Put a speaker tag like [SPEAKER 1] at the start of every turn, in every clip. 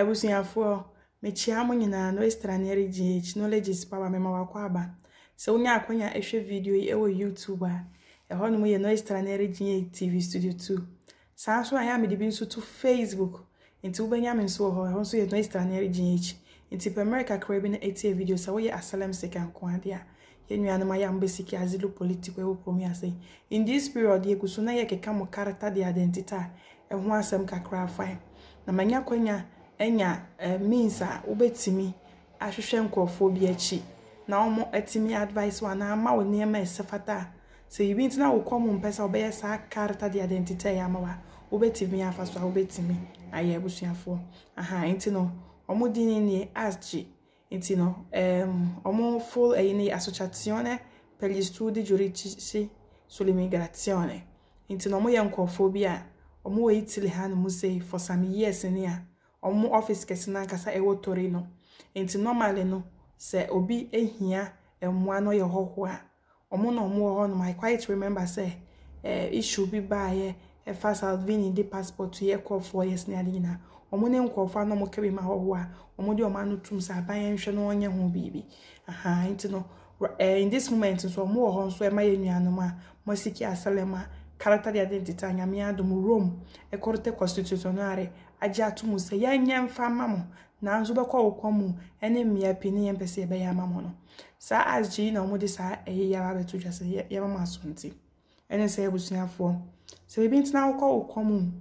[SPEAKER 1] abusuafoɔ mekyia mo nyinaa no estranere gh knowledge is power mema wakɔ aba sɛ wonya akwanya ɛhwɛ video yi ɛwɔ youtube a ɛhɔnom yɛ no estranere gh tv studio 2 saa nso ayɛ a mede bi nso to facebook nti wobɛnya me nso wɔ hɔ ɛhɔ nso yɛ no estranere gh nti pɛ kakra bi no ɛtie video sɛ woyɛ asalɛm sika nkoade a yɛnnuanom ayɛ a mobɛsiki azelo politico ɛwɔ kurom yi ase in this period yɛgu so na yɛkeka mo karata de identity a ɛho asɛm kakra fae na manya kwanya anya eh, means a ah, wobɛtumi ahwehwɛ nkurɔfoɔ bi akyi na wɔn atumi advice wa na ama wɔ nneɛma ɛsɛ fata sɛ ebi ntina wokɔ mu mpɛ sɛ wɔbɛyɛ saa karata de identity yɛ ama wa wobɛtumi afa so a wobɛtumi ayɛ abusuafoɔ aha nti no wɔn din ne nie asgye nti no ɛɛm wɔn full ɛyi ne asociazione per gli studi giuridici tione nti na wɔyɛ nkurɔfoɔ bi a wɔwɔ italy hanom sɛ for some years ni a. uma office que se na casa ewo torino enti no se obi ehia emwa no ye hohoa omo na omo ho no my quite remember say eh issue bi ba ye e salvini di passport ye call for yes na ade na ne nkwọfa no mo kebe ma hohoa omo di omo anutum sa ban ye hwe no onye ho bibi aha enti no in this moment nso ọmụ wọ hɔ nso ɛma yɛ nuanom a mɔsiki asalɛm a character de identity a nyame adom rome ɛkɔrete constitutionary agye ato mu sɛ yɛnyɛ mfa ma mo nanso bɛkɔ wo mu ne mmea pii ne yɛmpɛ sɛ yɛbɛyɛ ama mo no saa yi na wɔde saa ɛyɛ yɛ aba abɛto dwa sɛ yɛma mo asonte ɛne sɛ sɛ biribi ntena wokɔ mu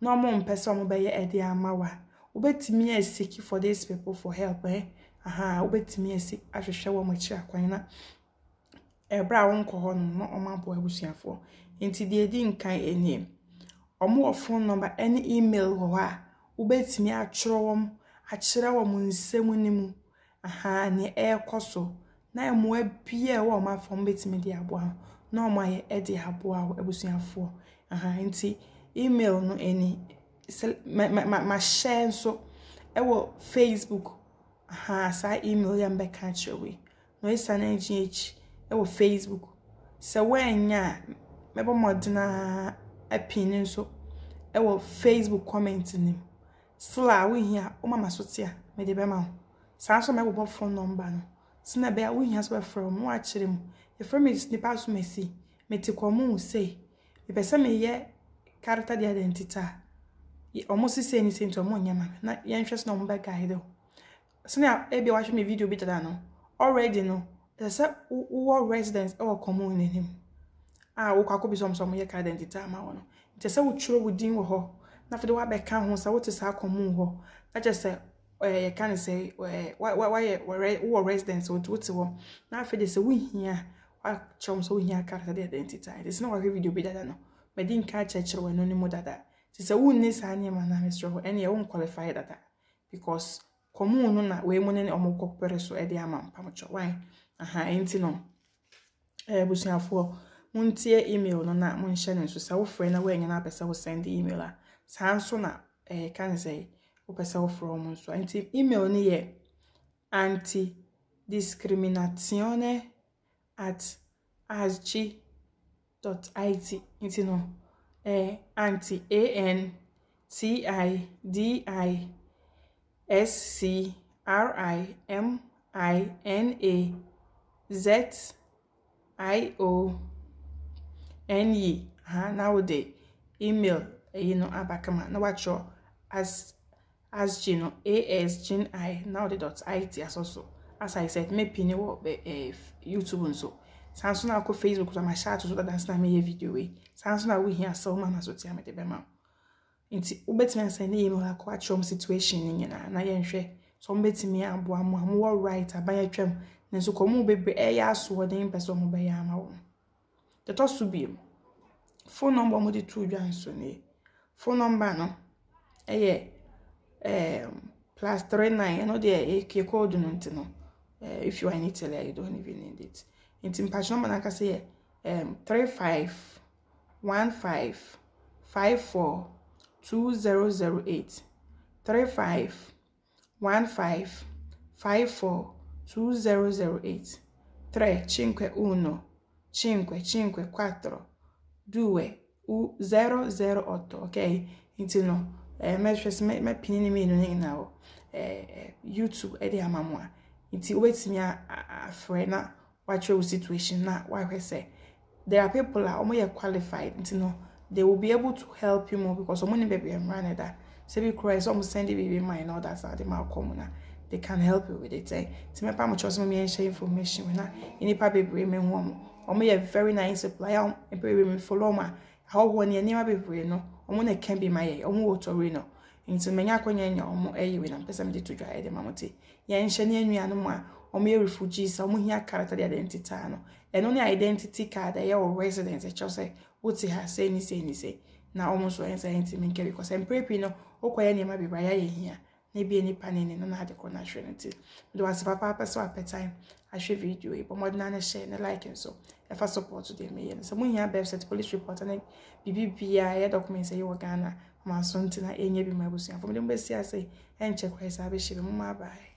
[SPEAKER 1] na ɔmo mpɛ sɛ ɔmo bɛyɛ ɛde ama wa wobɛtumi asiki for people for help aha wobɛtumi asi ahwehwɛ akyi akwan na ɛberɛ a ɔmowɔ nọmba ne email wɔ hɔ a wobɛtumi atwerɛ wɔm akyerɛ wɔm nsɛm no mu aha nea ɛrekɔ so na mmoa bia ɛwɔ afa de aboa na ɔmo ayɛ de aboa wo abusuafoɔ aha nti email no ani sel ma ma ma mahyɛ nso ɛwɔ facebook saa email akyerɛ na akyi ɛwɔ facebook sɛ a mɛbɔ ɛpin ne nso ɛwɔ facebook comment ne mu still a wohia wo mama so te a mede bɛma wo saa nso mɛbobɔ phone number no sena bɛa wohia so bɛfrɛ wo mo akyerɛ mu yɛfrɛ me nipa so masi mete kɔmo wo sei mepɛ sɛ meyɛ character de identity a ɔmo sesei ne sei nti ɔmo nyɛ ma na yɛnhwɛ sɛ na ɔmo bɛguide wo sena ebia wahwɛ me video bi dada no already no ɛsɛ sɛ wowɔ residence ɛwɔ kɔmo no anim a wokɔ akɔbi sɔmsɔm yɛ ka identity ama wɔ no nti sɛ wotwerɛ wo din wɔ hɔ na afei de woabɛka ho sɛ wote saa kɔmu hɔ na kyɛ sɛ eh, yɛka ne sɛ eh, wayɛ wowɔ residence nti wote hɔ na afei de sɛ wohia wakyerɛ m sɛ wohia ka sɛ de identity nti sɛ na wahwɛ video bi dada no madi nka akyerɛkyerɛ w'ano no mu dada nti sɛ wonni saa nneɛma no mesrɛ hɔ ɛneɛ wonqualify dada because kɔmu no na wei mu ne ɔmo kɔpere so de ama mpamkyɛ wan aha ɛnti no eh, abusuafoɔ wontie email no na monhyɛ no nso sɛ wofrɛ na woanya no apɛ sɛ wo send email a saa nso na eh ka ne sɛ wopɛ sɛ wofrɛ ɔmo nso nti email no yɛ anti discriminatione at asg dot it nti no eh anti a n t i d i s c r i m i n a z i o NE huh, nowadays, email, you know, abakama, no watch your as as you know, ASGNI, now the dot IT as also. As I said, me ee eh, eh, YouTube and so. na ako Facebook to my chat so that na me video we. Samsung awi na so mama so tia me de Nti obetimi na email akọ achom situation ni nyina na So aboa mu ɛtɔ so bio phone number a wɔde too dwan so no phone number no ɛyɛ ɛɛm plus three nine ɛno deɛ ɛkɛ kɔɔdu no nti no ɛɛ if you are in Italy you don't even need it nti mpatsɛ number n'akasa yɛ ɛɛm three five one five five four two zero zero eight three five one five five four two zero zero eight three cinque uno. 5, 5, 4, 2, 0, 0, 8, ok? Nti no, eh, mehwɛ sɛ mɛpini ne mmienu no nyinaa hɔ eh, youtube eh, de ama mo a nti wobɛtumi afrɛ na wakyerɛ wo situation na wahwɛ sɛ there are people a wɔyɛ qualified nti no they will be able to help you more because wɔn ne baabi mmra ne da sɛ bi kura sɛ wɔn send baabi mine na ɔda saa de ma akɔ mu na they can help you with it eh? nti mɛpa mo kyerɛ sɛ mo yɛn hyɛ information na nnipa bebree mɛhu wɔn ɔmo yɛ very nice supplier ebere mi folo ɔmo a ahɔhoɔ no yɛ nneɛma bebree no ɔmo na ɛka bi ma yɛ ɔmo wɔ tɔre no nti mmanya akɔnya nya ɔmo ɛyɛ wei na mpɛ sɛ to dwa ɛde ma mo te yɛnhyɛ ne anuanom a ɔmo yɛ refugees a ɔmo hia character de identity no ɛno ne identity card ɛyɛ wɔ residence ɛkyerɛ sɛ wote ha sɛ ni sɛ ni sɛ na ɔmo nso ɛnsa yɛntimi nka because mprɛpii no wokɔyɛ nneɛma bebree ayɛ yɛ hia na any panini na ne na ade kɔ na hwɛ no ti mede wase papaapa sɛ wapɛtan ahwɛ video yi bɔ share ne hyɛ ne like nso ɛfa support deɛ meyɛ no sɛ mohia bɛbsɛt police report ne biribibia ɛyɛ document sɛ yɛwɔ ghana ma so nti na ɛnyɛ bi ma abusuafo mede mobɛsi ase ɛnkyɛ kwae saa bɛhyɛ bi momaabaaɛ